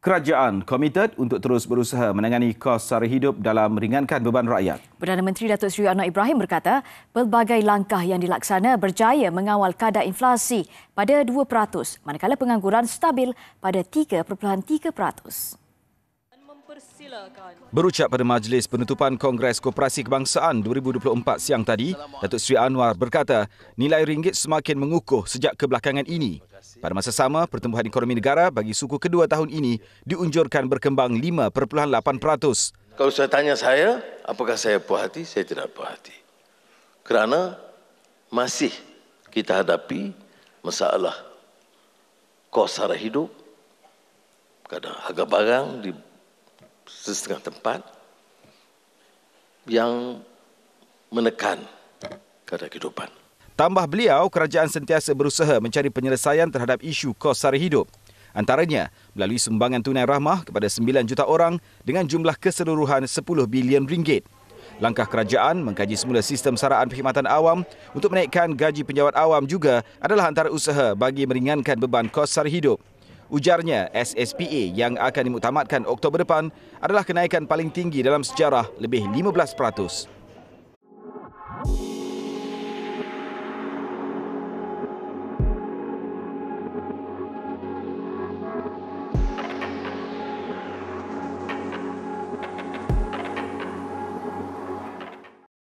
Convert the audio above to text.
kerajaan komited untuk terus berusaha menangani kos sara hidup dalam meringankan beban rakyat. Perdana Menteri Datuk Seri Anwar Ibrahim berkata, pelbagai langkah yang dilaksana berjaya mengawal kadar inflasi pada 2%, manakala pengangguran stabil pada 3.3%. Persilakan. Berucap pada majlis penutupan Kongres Koperasi Kebangsaan 2024 siang tadi, Datuk Sri Anwar berkata, nilai ringgit semakin mengukuh sejak kebelakangan ini. Pada masa sama, pertumbuhan ekonomi negara bagi suku kedua tahun ini diunjurkan berkembang 5.8%. Kalau saya tanya saya, apakah saya puas hati? Saya tidak puas hati. Kerana masih kita hadapi masalah kos sara hidup, kadang harga barang di setengah tempat yang menekan kadar kehidupan. Tambah beliau, kerajaan sentiasa berusaha mencari penyelesaian terhadap isu kos sara hidup. Antaranya, melalui sumbangan tunai rahmah kepada 9 juta orang dengan jumlah keseluruhan 10 bilion ringgit. Langkah kerajaan mengkaji semula sistem saraan perkhidmatan awam untuk menaikkan gaji penjawat awam juga adalah antara usaha bagi meringankan beban kos sara hidup. Ujarnya, SSPA yang akan dimutamatkan Oktober depan adalah kenaikan paling tinggi dalam sejarah lebih 15%.